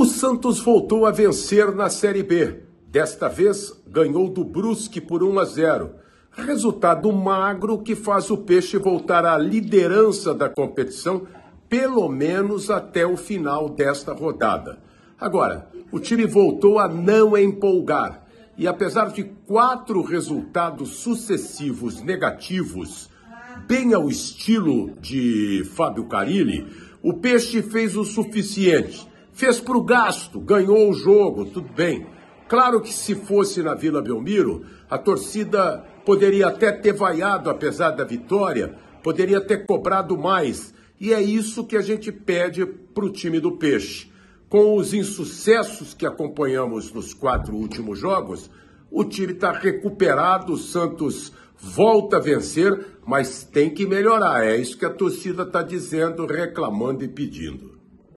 O Santos voltou a vencer na Série B. Desta vez, ganhou do Brusque por 1 a 0. Resultado magro que faz o Peixe voltar à liderança da competição, pelo menos até o final desta rodada. Agora, o time voltou a não empolgar. E apesar de quatro resultados sucessivos negativos, bem ao estilo de Fábio Carilli, o Peixe fez o suficiente Fez para o gasto, ganhou o jogo, tudo bem. Claro que se fosse na Vila Belmiro, a torcida poderia até ter vaiado, apesar da vitória, poderia ter cobrado mais. E é isso que a gente pede para o time do Peixe. Com os insucessos que acompanhamos nos quatro últimos jogos, o time está recuperado, o Santos volta a vencer, mas tem que melhorar. É isso que a torcida está dizendo, reclamando e pedindo.